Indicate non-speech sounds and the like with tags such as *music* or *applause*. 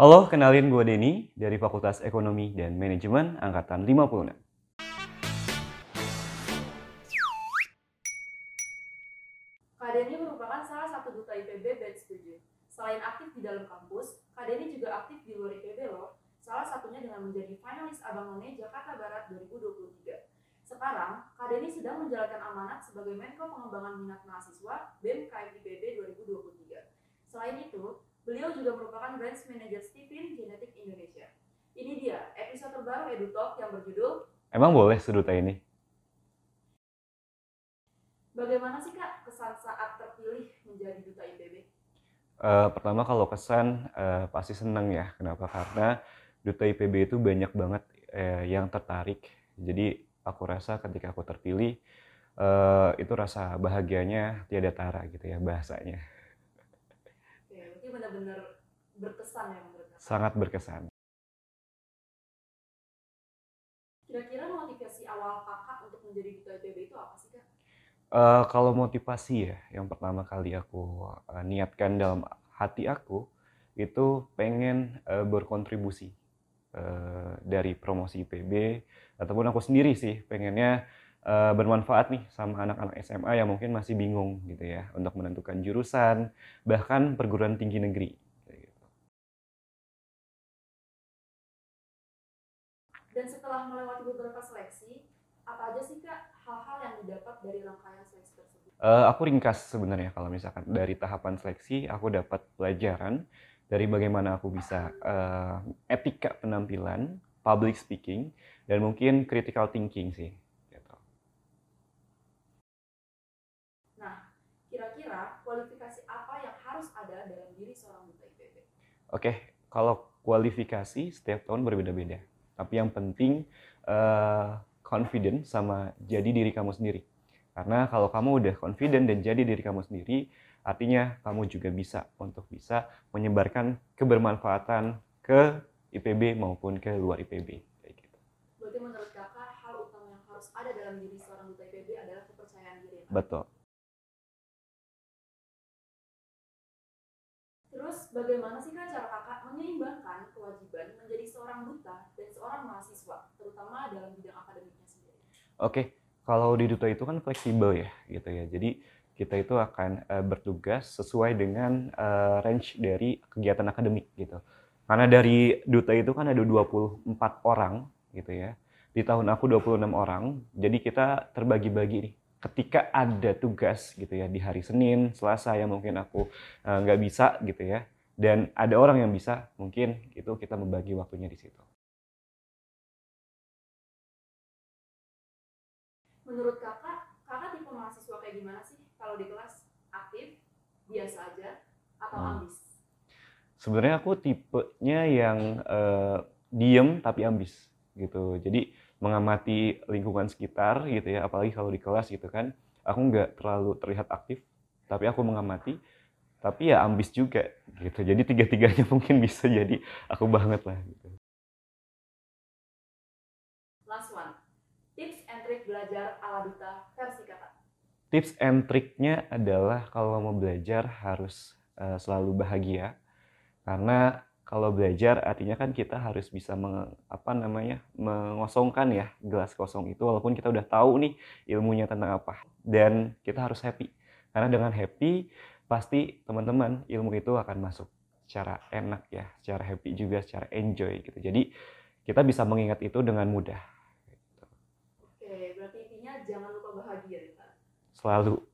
Halo, kenalin gue Denny dari Fakultas Ekonomi dan Manajemen Angkatan 56. Kak Denny merupakan salah satu duta IPB Batch 7. Selain aktif di dalam kampus, Kak Denny juga aktif di luar IPB loh, salah satunya dengan menjadi finalis Abang None Jakarta Barat 2023. Sekarang, Kak Denny sedang menjalankan amanat sebagai Menko Pengembangan Minat Mahasiswa BEM KM IPB 2023. Selain itu, Beliau juga merupakan Branch Manager Stipin Genetik Indonesia. Ini dia episode terbaru EduTalk yang berjudul Emang boleh seduta ini? Bagaimana sih Kak kesan saat terpilih menjadi duta IPB? Uh, eh, pertama kalau kesan uh, pasti seneng ya. Kenapa? Karena duta IPB itu banyak banget uh, yang tertarik. Jadi aku rasa ketika aku terpilih uh, itu rasa bahagianya tiada tara gitu ya bahasanya benar-benar berkesan ya menurut Sangat berkesan. Kira-kira motivasi awal Kakak untuk menjadi Duta ITB itu apa sih Kak? Uh, kalau motivasi ya, yang pertama kali aku uh, niatkan dalam hati aku itu pengen uh, berkontribusi uh, dari promosi IPB ataupun aku sendiri sih pengennya uh, bermanfaat nih sama anak-anak SMA yang mungkin masih bingung gitu ya untuk menentukan jurusan bahkan perguruan tinggi negeri. Dan setelah melewati beberapa seleksi, apa aja sih kak hal-hal yang didapat dari rangkaian seleksi tersebut? Uh, aku ringkas sebenarnya kalau misalkan dari tahapan seleksi aku dapat pelajaran dari bagaimana aku bisa uh, etika penampilan, public speaking, dan mungkin critical thinking sih kira-kira kualifikasi apa yang harus ada dalam diri seorang duta IPB? Oke, kalau kualifikasi setiap tahun berbeda-beda. Tapi yang penting uh, confident sama jadi diri kamu sendiri. Karena kalau kamu udah confident dan jadi diri kamu sendiri, artinya kamu juga bisa untuk bisa menyebarkan kebermanfaatan ke IPB maupun ke luar IPB. Kayak gitu. Berarti menurut kakak hal utama yang harus ada dalam diri seorang duta IPB adalah kepercayaan diri. Betul. bagaimana sih kak cara kakak menyeimbangkan kewajiban menjadi seorang duta dan seorang mahasiswa, terutama dalam bidang akademiknya sendiri? Oke, kalau di duta itu kan fleksibel ya, gitu ya. Jadi kita itu akan uh, bertugas sesuai dengan uh, range dari kegiatan akademik gitu. Karena dari duta itu kan ada 24 orang gitu ya. Di tahun aku 26 orang, jadi kita terbagi-bagi nih ketika ada tugas gitu ya di hari Senin, Selasa yang mungkin aku eh, nggak uh, bisa gitu ya, dan ada orang yang bisa mungkin itu kita membagi waktunya di situ. Menurut kakak, kakak tipe mahasiswa kayak gimana sih kalau di kelas aktif, biasa aja, atau hmm. ambis? Sebenarnya aku tipenya yang uh, diem tapi ambis gitu. Jadi mengamati lingkungan sekitar gitu ya, apalagi kalau di kelas gitu kan. Aku nggak terlalu terlihat aktif, tapi aku mengamati tapi ya ambis juga gitu jadi tiga-tiganya *laughs* mungkin bisa jadi aku banget lah gitu. last one tips and trick belajar ala duta versi kata tips and triknya adalah kalau mau belajar harus uh, selalu bahagia karena kalau belajar artinya kan kita harus bisa meng, apa namanya mengosongkan ya gelas kosong itu walaupun kita udah tahu nih ilmunya tentang apa dan kita harus happy karena dengan happy pasti teman-teman ilmu itu akan masuk secara enak ya, secara happy juga, secara enjoy gitu. Jadi kita bisa mengingat itu dengan mudah. Oke, berarti intinya jangan lupa bahagia ya, Selalu.